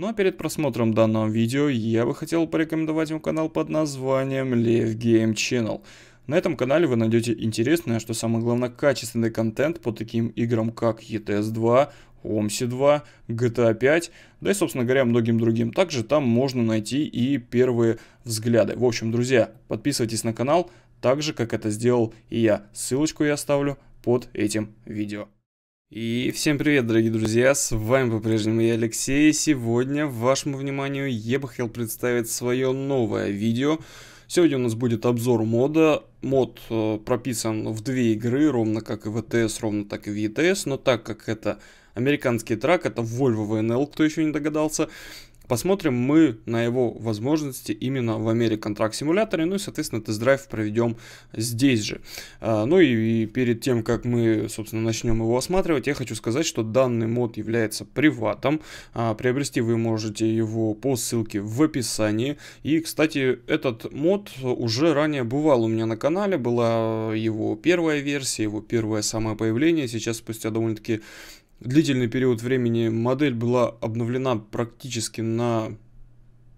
Но ну, а перед просмотром данного видео я бы хотел порекомендовать вам канал под названием Лев Game Channel. На этом канале вы найдете интересное, что самое главное, качественный контент по таким играм, как ETS 2, OMSI 2, GTA 5, да и, собственно говоря, многим другим. Также там можно найти и первые взгляды. В общем, друзья, подписывайтесь на канал, так же, как это сделал и я. Ссылочку я оставлю под этим видео. И всем привет, дорогие друзья, с вами по-прежнему я, Алексей. Сегодня вашему вниманию я бы хотел представить свое новое видео. Сегодня у нас будет обзор мода. Мод э, прописан в две игры, ровно как и в ETS, ровно так и в ETS. Но так как это американский трак, это Volvo VNL, кто еще не догадался, Посмотрим мы на его возможности именно в American Truck Simulator, ну и, соответственно, тест-драйв проведем здесь же. А, ну и, перед тем, как мы, собственно, начнем его осматривать, я хочу сказать, что данный мод является приватом. А, приобрести вы можете его по ссылке в описании. И, кстати, этот мод уже ранее бывал у меня на канале, была его первая версия, его первое самое появление. Сейчас, спустя довольно-таки длительный период времени модель была обновлена практически на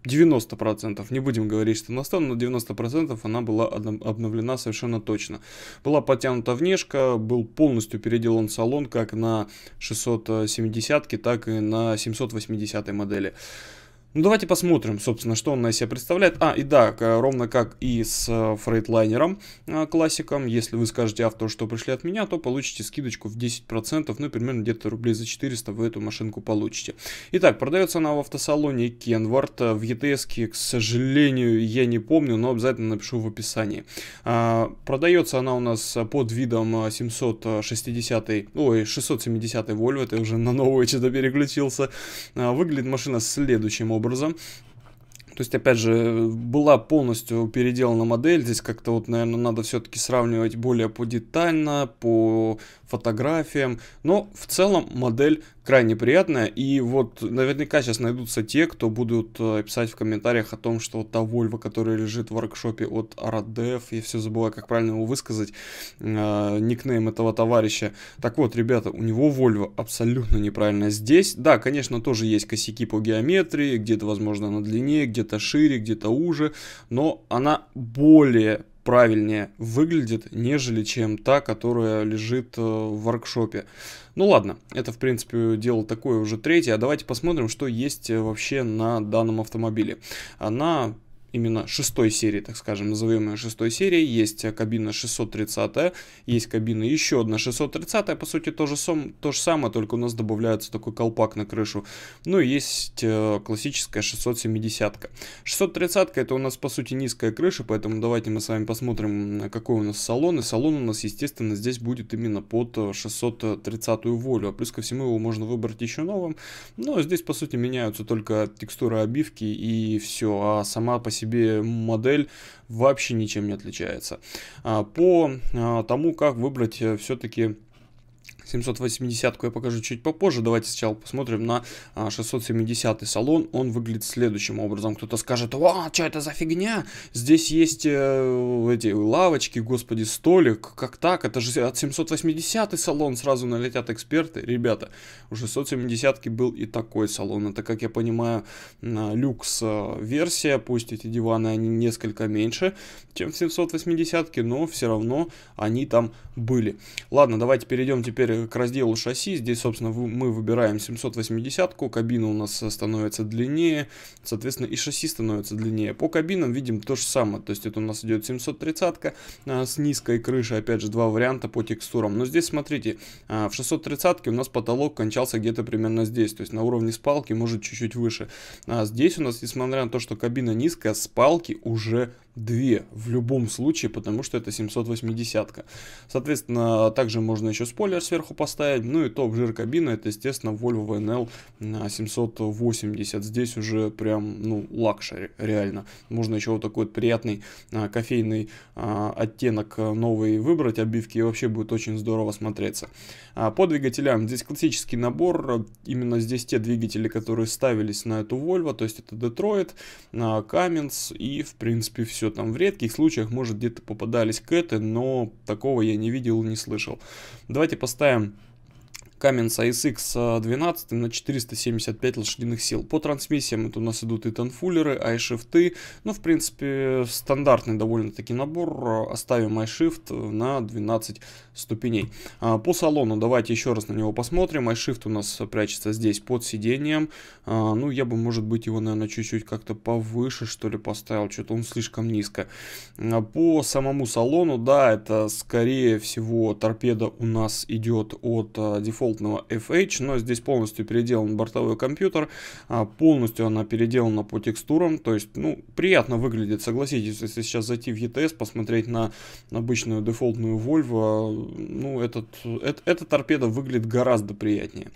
90%, не будем говорить, что на 100, но на 90% она была обновлена совершенно точно. Была подтянута внешка, был полностью переделан салон как на 670, ке так и на 780 модели. Ну давайте посмотрим, собственно, что он на себя представляет. А, и да, ровно как и с э, фрейдлайнером э, классиком, если вы скажете автору, что пришли от меня, то получите скидочку в 10%, ну примерно где-то рублей за 400 вы эту машинку получите. Итак, продается она в автосалоне Кенвард, э, в ETS, к сожалению, я не помню, но обязательно напишу в описании. А, продается она у нас под видом 760, ой, 670 Volvo, это уже на новую что-то переключился. А, выглядит машина следующим образом образом То есть, опять же, была полностью переделана модель. Здесь как-то вот, наверное, надо все-таки сравнивать более по детально, по фотографиям. Но в целом модель крайне приятная. И вот наверняка сейчас найдутся те, кто будут э, писать в комментариях о том, что вот та Volvo, которая лежит в воркшопе от Aradef, я все забываю, как правильно его высказать, э, никнейм этого товарища. Так вот, ребята, у него Volvo абсолютно неправильно здесь. Да, конечно, тоже есть косяки по геометрии, где-то, возможно, она длиннее, где-то где-то шире, где-то уже, но она более правильнее выглядит, нежели чем та, которая лежит э, в воркшопе. Ну ладно, это в принципе дело такое уже третье, а давайте посмотрим, что есть э, вообще на данном автомобиле. Она именно шестой серии, так скажем, назовем ее шестой серией, есть э, кабина 630, есть кабина еще одна 630, по сути то же, сам, то же самое, только у нас добавляется такой колпак на крышу. Ну и есть э, классическая 670. -ка. 630 это у нас по сути низкая крыша, поэтому давайте мы с вами посмотрим, э, какой у нас салон. И салон у нас, естественно, здесь будет именно под 630 э, волю, а плюс ко всему его можно выбрать еще новым. Но ну, а здесь по сути меняются только текстуры обивки и все, а сама по себе себе модель вообще ничем не отличается. А, по а, тому, как выбрать э, все-таки 780 я покажу чуть попозже. Давайте сначала посмотрим на 670 а, салон. Он выглядит следующим образом. Кто-то скажет, "О, что это за фигня? Здесь есть э, эти лавочки, господи, столик. Как так? Это же от 780 салон сразу налетят эксперты. Ребята, у 670 был и такой салон. Это, как я понимаю, люкс-версия. Э, Пусть эти диваны, они несколько меньше, чем в 780 но все равно они там были. Ладно, давайте перейдем теперь э, к разделу шасси. Здесь, собственно, мы выбираем 780-ку, кабина у нас э, становится длиннее, соответственно, и шасси становится длиннее. По кабинам видим то же самое, то есть это у нас идет 730-ка а, с низкой крышей, опять же, два варианта по текстурам. Но здесь, смотрите, а, в 630-ке у нас потолок кончался где-то примерно здесь, то есть на уровне спалки, может, чуть-чуть выше. А здесь у нас, несмотря на то, что кабина низкая, спалки уже две в любом случае, потому что это 780-ка. Соответственно, также можно еще спойлер сверху сверху поставить. Ну и топ-жир кабина, это, естественно, Volvo VNL 780. Здесь уже прям, ну, лакшери, реально. Можно еще вот такой вот приятный а, кофейный а, оттенок а, новый выбрать обивки, и вообще будет очень здорово смотреться. А, по двигателям, здесь классический набор, именно здесь те двигатели, которые ставились на эту Volvo, то есть это Detroit, а, Cummins и, в принципе, все там. В редких случаях, может, где-то попадались кэты, но такого я не видел не слышал. Давайте поставим читаем Каменс ASX 12 на 475 лошадиных сил. По трансмиссиям это у нас идут и танфулеры, и iShift. Ну, в принципе, стандартный довольно-таки набор. Оставим iShift на 12 ступеней. А, по салону давайте еще раз на него посмотрим. iShift у нас прячется здесь под сиденьем. А, ну, я бы, может быть, его, наверное, чуть-чуть как-то повыше, что ли, поставил. Что-то он слишком низко. А, по самому салону, да, это, скорее всего, торпеда у нас идет от дефолта дефолтного FH, но здесь полностью переделан бортовой компьютер, а, полностью она переделана по текстурам, то есть, ну, приятно выглядит, согласитесь, если сейчас зайти в ETS, посмотреть на обычную дефолтную Volvo, а, ну, этот, э, это, эта торпеда выглядит гораздо приятнее.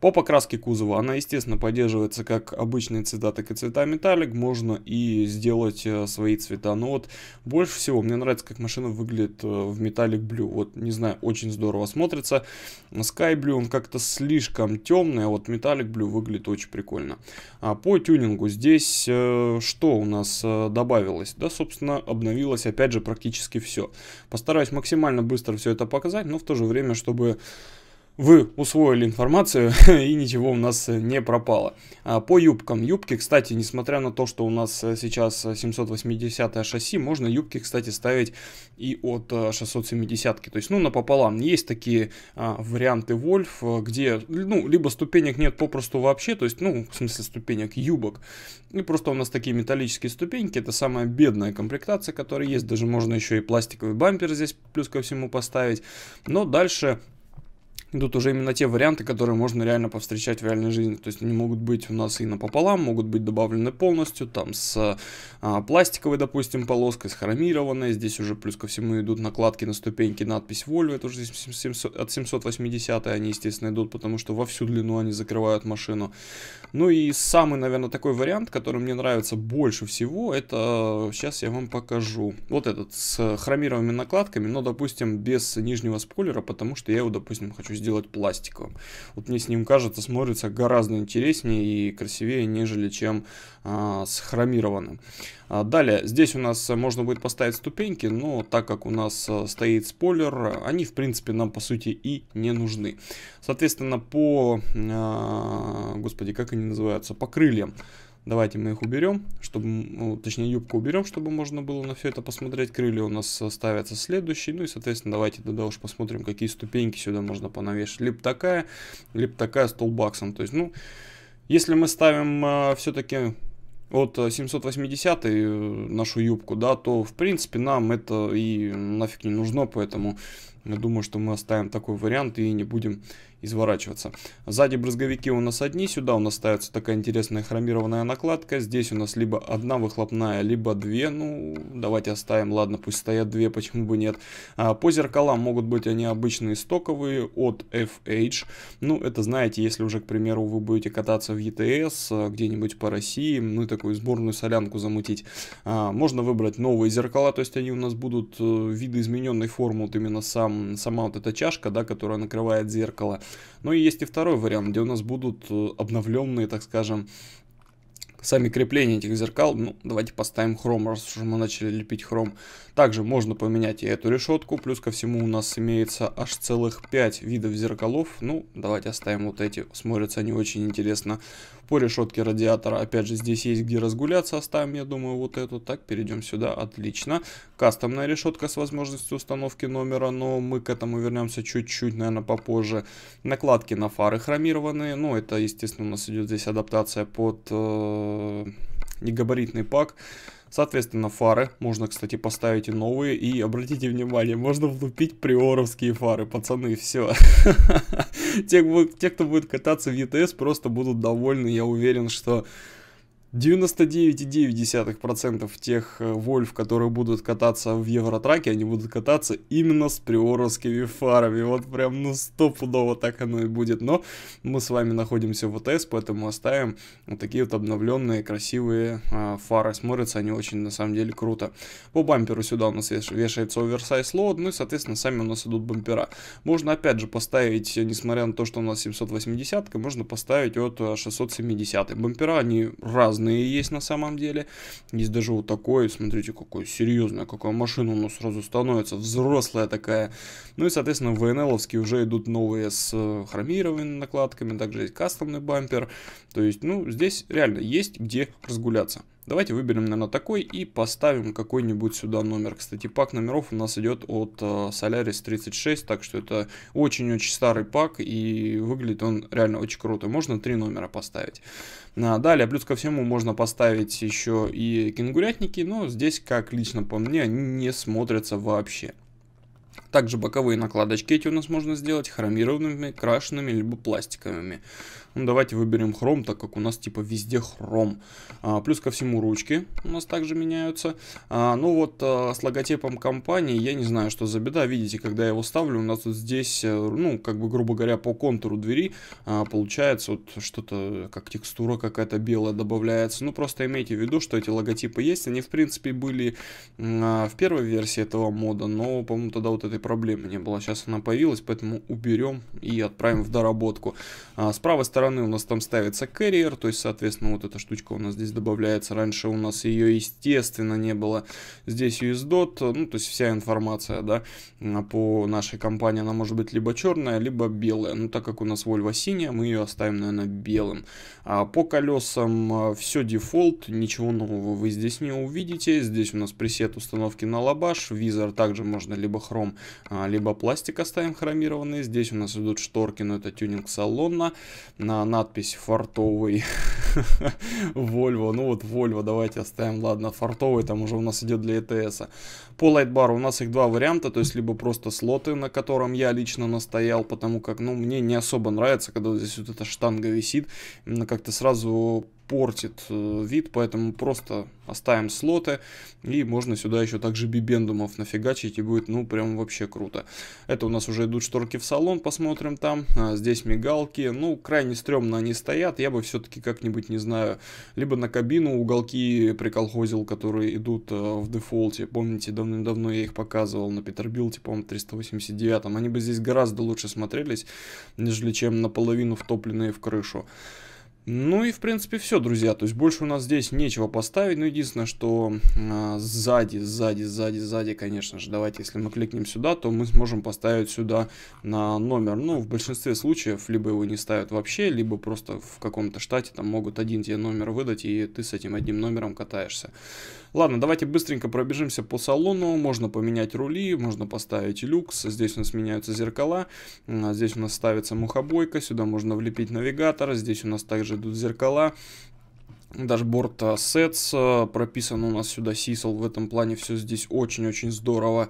По покраске кузова она, естественно, поддерживается как обычные цвета, так и цвета металлик. Можно и сделать э, свои цвета. Но вот больше всего мне нравится, как машина выглядит э, в металлик блю. Вот, не знаю, очень здорово смотрится. Sky Blue, он как-то слишком темный, а вот металлик блю выглядит очень прикольно. А по тюнингу здесь э, что у нас добавилось? Да, собственно, обновилось опять же практически все. Постараюсь максимально быстро все это показать, но в то же время, чтобы вы усвоили информацию и ничего у нас э, не пропало. А, по юбкам. Юбки, кстати, несмотря на то, что у нас э, сейчас 780 шасси, можно юбки, кстати, ставить и от 670. Э, -ки. То есть, ну, напополам. Есть такие а, варианты Вольф, где, ну, либо ступенек нет попросту вообще, то есть, ну, в смысле ступенек, юбок. И просто у нас такие металлические ступеньки. Это самая бедная комплектация, которая есть. Даже можно еще и пластиковый бампер здесь плюс ко всему поставить. Но дальше идут уже именно те варианты, которые можно реально повстречать в реальной жизни. То есть они могут быть у нас и напополам, могут быть добавлены полностью, там с а, пластиковой, допустим, полоской, с хромированной. Здесь уже плюс ко всему идут накладки на ступеньки, надпись Volvo, это уже 700, от 780 они, естественно, идут, потому что во всю длину они закрывают машину. Ну и самый, наверное, такой вариант, который мне нравится больше всего, это сейчас я вам покажу. Вот этот с хромированными накладками, но, допустим, без нижнего спойлера, потому что я его, допустим, хочу сделать пластиковым. Вот мне с ним кажется, смотрится гораздо интереснее и красивее, нежели чем а, с хромированным. А, далее, здесь у нас э, можно будет поставить ступеньки, но так как у нас э, стоит спойлер, они в принципе нам по сути и не нужны. Соответственно, по, а, господи, как они называются, по крыльям. Давайте мы их уберем, чтобы, ну, точнее юбку уберем, чтобы можно было на все это посмотреть. Крылья у нас ставятся следующие. Ну и, соответственно, давайте тогда уж посмотрим, какие ступеньки сюда можно понавешать. Либо такая, либо такая с Тулбаксом. То есть, ну, если мы ставим э, все-таки от 780 э, нашу юбку, да, то, в принципе, нам это и нафиг не нужно. Поэтому я думаю, что мы оставим такой вариант и не будем изворачиваться. Сзади брызговики у нас одни, сюда у нас ставится такая интересная хромированная накладка. Здесь у нас либо одна выхлопная, либо две. Ну, давайте оставим, ладно, пусть стоят две, почему бы нет. А, по зеркалам могут быть они обычные стоковые от FH. Ну, это знаете, если уже, к примеру, вы будете кататься в ETS а, где-нибудь по России, ну, и такую сборную солянку замутить. А, можно выбрать новые зеркала, то есть они у нас будут э, видоизмененной формы, вот именно сам, сама вот эта чашка, да, которая накрывает зеркало. Ну и есть и второй вариант, где у нас будут э, обновленные, так скажем, сами крепления этих зеркал, ну, давайте поставим хром, раз уже мы начали лепить хром. Также можно поменять и эту решетку, плюс ко всему у нас имеется аж целых 5 видов зеркалов. Ну, давайте оставим вот эти, смотрятся они очень интересно. По решетке радиатора, опять же, здесь есть где разгуляться. Оставим, я думаю, вот эту. Так, перейдем сюда. Отлично. Кастомная решетка с возможностью установки номера, но мы к этому вернемся чуть-чуть, наверное, попозже. Накладки на фары хромированные. Ну, это, естественно, у нас идет здесь адаптация под э, негабаритный пак. Соответственно, фары можно, кстати, поставить и новые. И обратите внимание, можно влупить приоровские фары, пацаны, все. те, кто будет кататься в ЕТС просто будут довольны. Я уверен, что 99,9% тех э, Вольф, которые будут кататься в Евротраке, они будут кататься именно с приоровскими фарами. Вот прям, на ну, стопудово так оно и будет. Но мы с вами находимся в ВТС, поэтому оставим вот такие вот обновленные, красивые а, фары. Смотрятся они очень, на самом деле, круто. По бамперу сюда у нас веш вешается оверсайз лот, ну и, соответственно, сами у нас идут бампера. Можно, опять же, поставить, э, несмотря на то, что у нас 780, можно поставить от 670. Э, бампера, они разные разные есть на самом деле. Есть даже вот такой, смотрите, какой серьезная, какая машина у нас сразу становится, взрослая такая. Ну и, соответственно, ВНЛовские уже идут новые с э, хромированными накладками, также есть кастомный бампер. То есть, ну, здесь реально есть где разгуляться. Давайте выберем, наверное, такой и поставим какой-нибудь сюда номер. Кстати, пак номеров у нас идет от э, Solaris 36, так что это очень-очень старый пак и выглядит он реально очень круто. Можно три номера поставить. А, далее, плюс ко всему, можно поставить еще и кенгурятники, но здесь, как лично по мне, они не смотрятся вообще. Также боковые накладочки эти у нас можно сделать хромированными, крашенными, либо пластиковыми. Ну, давайте выберем хром, так как у нас типа везде хром. А, плюс ко всему ручки у нас также меняются. А, ну вот а, с логотипом компании я не знаю, что за беда. Видите, когда я его ставлю, у нас вот здесь, э, ну, как бы, грубо говоря, по контуру двери а, получается вот что-то, как текстура какая-то белая добавляется. Ну, просто имейте в виду, что эти логотипы есть. Они, в принципе, были а, в первой версии этого мода, но, по-моему, тогда вот этой проблемы не было. Сейчас она появилась, поэтому уберем и отправим в доработку. А, с правой стороны стороны у нас там ставится carrier, то есть, соответственно, вот эта штучка у нас здесь добавляется. Раньше у нас ее, естественно, не было. Здесь USDOT, ну, то есть вся информация, да, а, по нашей компании, она может быть либо черная, либо белая. Ну, так как у нас Volvo синяя, мы ее оставим, наверное, белым. А по колесам а, все дефолт, ничего нового вы здесь не увидите. Здесь у нас пресет установки на лабаш, визор также можно либо хром, а, либо пластик оставим хромированный. Здесь у нас идут шторки, но это тюнинг салона на надпись фартовый Volvo. Ну вот Volvo давайте оставим, ладно, фартовый там уже у нас идет для ETS. По лайтбару у нас их два варианта, то есть либо просто слоты, на котором я лично настоял, потому как, ну, мне не особо нравится, когда здесь вот эта штанга висит, как-то сразу портит э, вид, поэтому просто оставим слоты, и можно сюда еще также бибендумов нафигачить, и будет, ну, прям вообще круто. Это у нас уже идут шторки в салон, посмотрим там, а, здесь мигалки, ну, крайне стрёмно они стоят, я бы все-таки как-нибудь, не знаю, либо на кабину уголки приколхозил, которые идут а, в дефолте, помните, давным-давно я их показывал на Петербилте, по-моему, 389, они бы здесь гораздо лучше смотрелись, нежели чем наполовину втопленные в крышу. Ну и в принципе все, друзья, то есть больше у нас здесь нечего поставить, но ну, единственное, что э, сзади, сзади, сзади, сзади, конечно же, давайте, если мы кликнем сюда, то мы сможем поставить сюда на номер, ну в большинстве случаев либо его не ставят вообще, либо просто в каком-то штате там могут один тебе номер выдать и ты с этим одним номером катаешься. Ладно, давайте быстренько пробежимся по салону. Можно поменять рули, можно поставить люкс. Здесь у нас меняются зеркала. А здесь у нас ставится мухобойка. Сюда можно влепить навигатор. Здесь у нас также идут зеркала. Дашборд Sets, э, э, прописан у нас сюда Сисел, в этом плане все здесь очень-очень здорово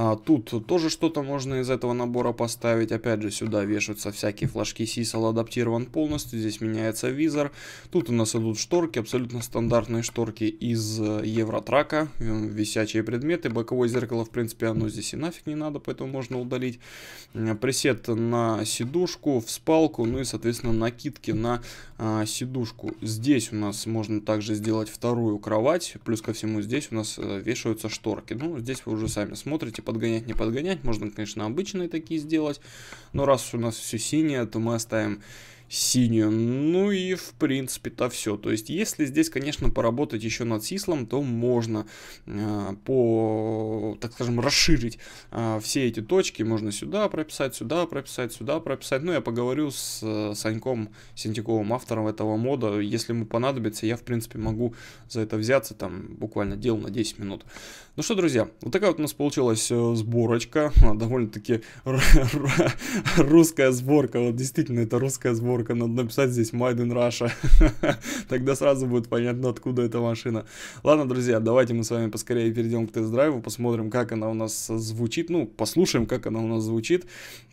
а, тут тоже что-то можно из этого набора поставить. Опять же, сюда вешаются всякие флажки. Сисал адаптирован полностью. Здесь меняется визор. Тут у нас идут шторки. Абсолютно стандартные шторки из э, Евротрака. Висячие предметы. Боковое зеркало, в принципе, оно здесь и нафиг не надо, поэтому можно удалить. Пресет на сидушку, в спалку, ну и, соответственно, накидки на а, сидушку. Здесь у нас можно также сделать вторую кровать. Плюс ко всему, здесь у нас э, вешаются шторки. Ну, здесь вы уже сами смотрите, подгонять, не подгонять. Можно, конечно, обычные такие сделать. Но раз у нас все синее, то мы оставим синюю. Ну и в принципе-то все. То есть если здесь, конечно, поработать еще над сислом, то можно э, по, так скажем, расширить э, все эти точки. Можно сюда прописать, сюда прописать, сюда прописать. Ну я поговорю с э, Саньком Сентяковым, автором этого мода. Если ему понадобится, я в принципе могу за это взяться, там буквально дел на 10 минут. Ну что, друзья, вот такая вот у нас получилась э, сборочка, довольно-таки русская сборка, вот действительно это русская сборка, надо написать здесь Made in Russia, тогда сразу будет понятно, откуда эта машина. Ладно, друзья, давайте мы с вами поскорее перейдем к тест-драйву, посмотрим, как она у нас звучит, ну, послушаем, как она у нас звучит,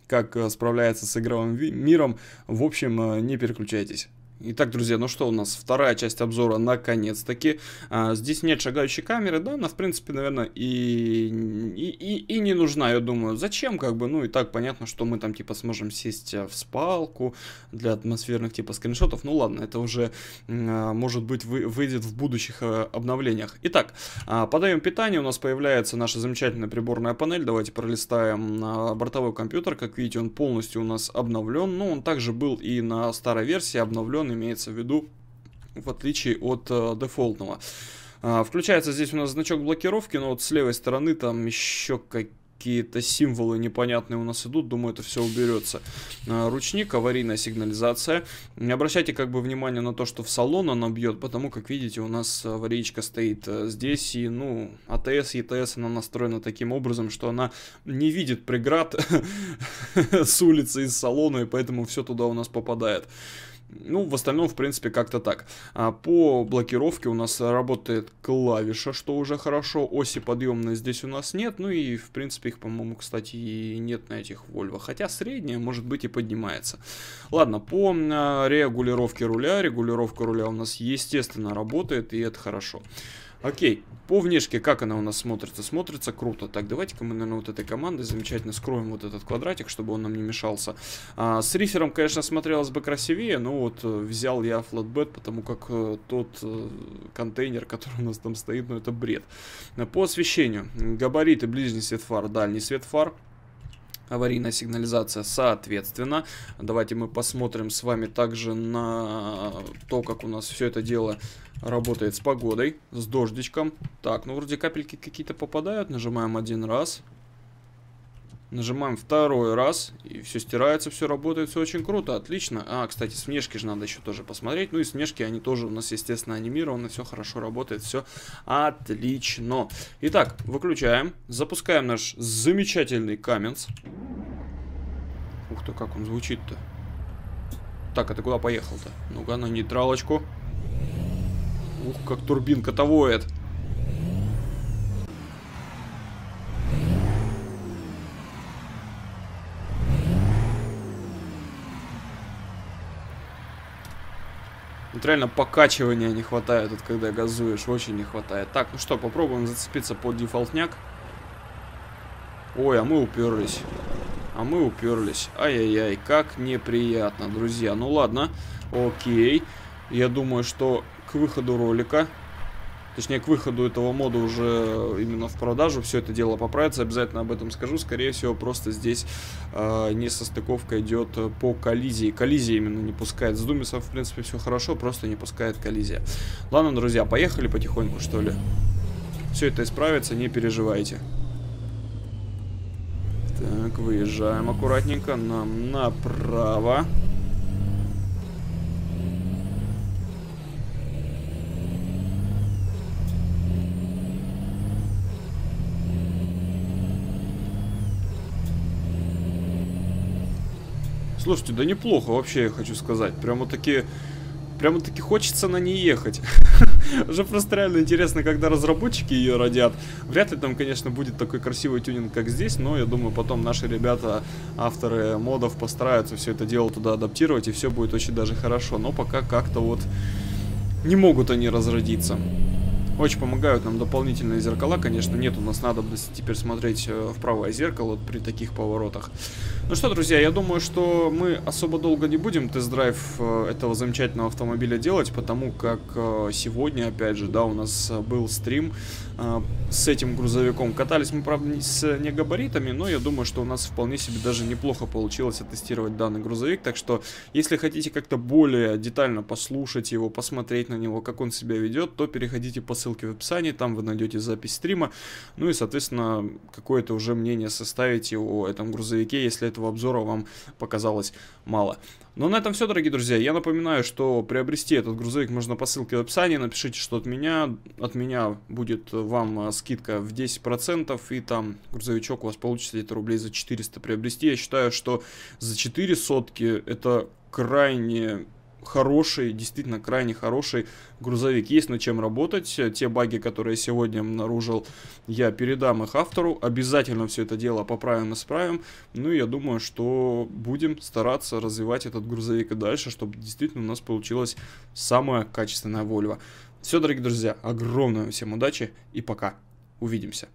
как э, справляется с игровым миром, в общем, э, не переключайтесь. Итак, друзья, ну что у нас? Вторая часть обзора, наконец-таки. А, здесь нет шагающей камеры, да, она, в принципе, наверное, и, и, и, и не нужна, я думаю. Зачем, как бы, ну и так понятно, что мы там, типа, сможем сесть э, в спалку для атмосферных, типа, скриншотов. Ну ладно, это уже, а, может быть, вы, выйдет в будущих а, обновлениях. Итак, а, подаем питание, у нас появляется наша замечательная приборная панель. Давайте пролистаем а, бортовой компьютер. Как видите, он полностью у нас обновлен. Ну, он также был и на старой версии обновлен определенно имеется в виду, в отличие от э, дефолтного. Э, включается здесь у нас значок блокировки, но вот с левой стороны там еще какие то символы непонятные у нас идут, думаю, это все уберется. А, ручник, аварийная сигнализация. Не обращайте как бы внимание на то, что в салон она бьет, потому как видите, у нас аварийка стоит э, здесь, и ну, АТС, ЕТС, она настроена таким образом, что она не видит преград с улицы из салона, и поэтому все туда у нас попадает. Ну, в остальном, в принципе, как-то так. А по блокировке у нас работает клавиша, что уже хорошо. Оси подъемной здесь у нас нет. Ну и, в принципе, их, по-моему, кстати, и нет на этих Volvo. Хотя средняя, может быть, и поднимается. Ладно, по а, регулировке руля. Регулировка руля у нас, естественно, работает, и это хорошо. Хорошо. Окей, по внешке как она у нас смотрится? Смотрится круто. Так, давайте-ка мы, наверное, вот этой командой замечательно скроем вот этот квадратик, чтобы он нам не мешался. А, с рифером, конечно, смотрелось бы красивее, но вот э, взял я флотбет, потому как э, тот э, контейнер, который у нас там стоит, ну это бред. По освещению. Габариты, ближний свет фар, дальний свет фар аварийная сигнализация. Соответственно, давайте мы посмотрим с вами также на то, как у нас все это дело работает с погодой, с дождичком. Так, ну вроде капельки какие-то попадают, нажимаем один раз. Нажимаем второй раз, и все стирается, все работает, все очень круто, отлично. А, кстати, смешки же надо еще тоже посмотреть. Ну и смешки, они тоже у нас, естественно, анимированы, все хорошо работает, все отлично. Итак, выключаем, запускаем наш замечательный каменс. Ух ты, как он звучит-то. Так, а ты куда поехал-то? Ну-ка, на нейтралочку. Ух, как турбинка того это. Вот реально покачивания не хватает, вот когда газуешь, очень не хватает. Так, ну что, попробуем зацепиться под дефолтняк. Ой, а мы уперлись. А мы уперлись. Ай-яй-яй, как неприятно, друзья. Ну ладно, окей. Я думаю, что к выходу ролика точнее к выходу этого мода уже именно в продажу все это дело поправится, обязательно об этом скажу, скорее всего просто здесь э, несостыковка идет по коллизии, коллизия именно не пускает, с Думисом в принципе все хорошо, просто не пускает коллизия. Ладно, друзья, поехали потихоньку что ли, все это исправится, не переживайте. Так, выезжаем аккуратненько, нам направо. Слушайте, да неплохо вообще, я хочу сказать. Прямо-таки... Прямо-таки хочется на ней ехать. Уже просто реально интересно, когда разработчики ее родят. Вряд ли там, конечно, будет такой красивый тюнинг, как здесь, но я думаю, потом наши ребята, авторы модов, постараются все это дело туда адаптировать, и все будет очень даже хорошо. Но пока как-то вот не могут они разродиться. Очень помогают нам дополнительные зеркала. Конечно, нет у нас надобности теперь смотреть э, в правое зеркало при таких поворотах. Ну что, друзья, я думаю, что мы особо долго не будем тест-драйв э, этого замечательного автомобиля делать, потому как э, сегодня, опять же, да, у нас был стрим с этим грузовиком. Катались мы, правда, с негабаритами, но я думаю, что у нас вполне себе даже неплохо получилось оттестировать данный грузовик. Так что, если хотите как-то более детально послушать его, посмотреть на него, как он себя ведет, то переходите по ссылке ссылки в описании, там вы найдете запись стрима, ну и, соответственно, какое-то уже мнение составите о этом грузовике, если этого обзора вам показалось мало. Но ну, а на этом все, дорогие друзья. Я напоминаю, что приобрести этот грузовик можно по ссылке в описании. Напишите, что от меня. От меня будет вам а, скидка в 10%, и там грузовичок у вас получится где-то рублей за 400 приобрести. Я считаю, что за 4 сотки это крайне хороший, действительно крайне хороший грузовик. Есть над чем работать. Те баги, которые я сегодня обнаружил, я передам их автору. Обязательно все это дело поправим, и исправим. Ну и я думаю, что будем стараться развивать этот грузовик и дальше, чтобы действительно у нас получилась самая качественная Volvo. Все, дорогие друзья, огромное всем удачи и пока. Увидимся.